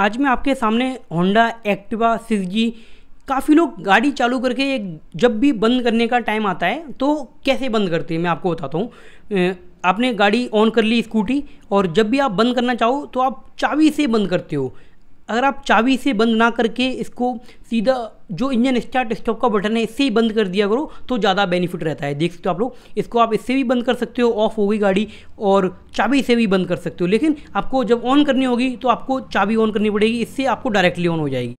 आज मैं आपके सामने होंडा एक्टिवा सिक्स काफ़ी लोग गाड़ी चालू करके एक जब भी बंद करने का टाइम आता है तो कैसे बंद करते हैं मैं आपको बताता हूँ आपने गाड़ी ऑन कर ली स्कूटी और जब भी आप बंद करना चाहो तो आप चाबी से बंद करते हो अगर आप चाबी से बंद ना करके इसको सीधा जो इंजन स्टार्ट स्टॉप का बटन है इससे ही बंद कर दिया करो तो ज़्यादा बेनिफिट रहता है देख सकते हो आप लोग इसको आप इससे भी बंद कर सकते हो ऑफ होगी गाड़ी और चाबी से भी बंद कर सकते हो लेकिन आपको जब ऑन करनी होगी तो आपको चाबी ऑन करनी पड़ेगी इससे आपको डायरेक्टली ऑन हो जाएगी